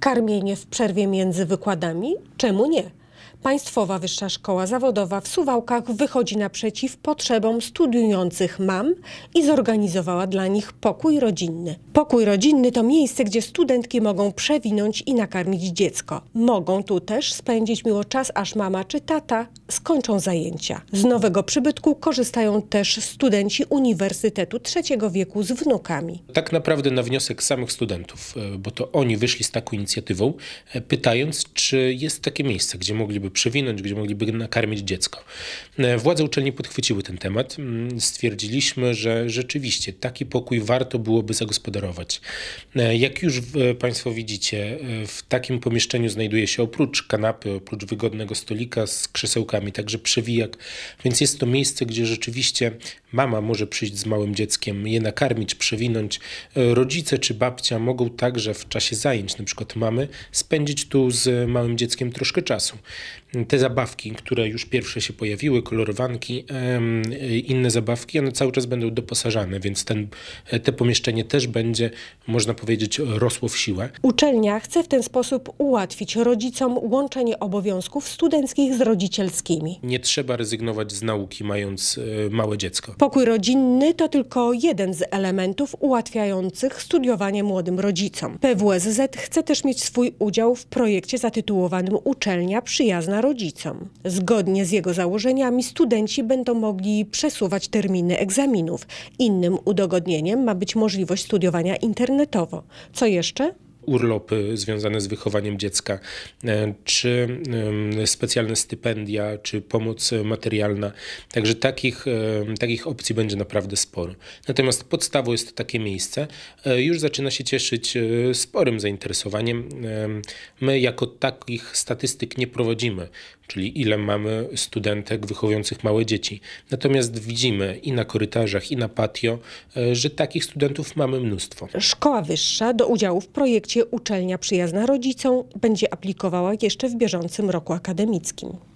Karmienie w przerwie między wykładami? Czemu nie? Państwowa Wyższa Szkoła Zawodowa w Suwałkach wychodzi naprzeciw potrzebom studiujących mam i zorganizowała dla nich pokój rodzinny. Pokój rodzinny to miejsce, gdzie studentki mogą przewinąć i nakarmić dziecko. Mogą tu też spędzić miło czas, aż mama czy tata skończą zajęcia. Z nowego przybytku korzystają też studenci Uniwersytetu Trzeciego Wieku z wnukami. Tak naprawdę na wniosek samych studentów, e, bo to oni wyszli z taką inicjatywą, e, pytając, czy jest takie miejsce, gdzie mogliby przewinąć, gdzie mogliby nakarmić dziecko. E, władze uczelni podchwyciły ten temat. Mm, stwierdziliśmy, że rzeczywiście taki pokój warto byłoby zagospodarować. Jak już Państwo widzicie, w takim pomieszczeniu znajduje się oprócz kanapy, oprócz wygodnego stolika z krzesełkami, także przewijak. Więc jest to miejsce, gdzie rzeczywiście mama może przyjść z małym dzieckiem, je nakarmić, przewinąć. Rodzice czy babcia mogą także w czasie zajęć, na przykład mamy, spędzić tu z małym dzieckiem troszkę czasu. Te zabawki, które już pierwsze się pojawiły, kolorowanki, inne zabawki, one cały czas będą doposażane, więc ten, te pomieszczenie też będzie, można powiedzieć, rosło w siłę. Uczelnia chce w ten sposób ułatwić rodzicom łączenie obowiązków studenckich z rodzicielskimi. Nie trzeba rezygnować z nauki, mając e, małe dziecko. Pokój rodzinny to tylko jeden z elementów ułatwiających studiowanie młodym rodzicom. PWSZ chce też mieć swój udział w projekcie zatytułowanym Uczelnia przyjazna rodzicom. Zgodnie z jego założeniami studenci będą mogli przesuwać terminy egzaminów. Innym udogodnieniem ma być możliwość studiowania internetowo. Co jeszcze? urlopy związane z wychowaniem dziecka, e, czy specjalne stypendia, czy pomoc materialna. Także takich, takich opcji będzie naprawdę sporo. Natomiast podstawą jest takie miejsce. E, już zaczyna się cieszyć e, sporym zainteresowaniem. My jako takich statystyk nie prowadzimy, czyli ile mamy studentek wychowujących małe dzieci. Natomiast widzimy i na korytarzach, i na patio, że takich studentów mamy mnóstwo. Szkoła Wyższa do udziału w projekcie uczelnia przyjazna rodzicom będzie aplikowała jeszcze w bieżącym roku akademickim.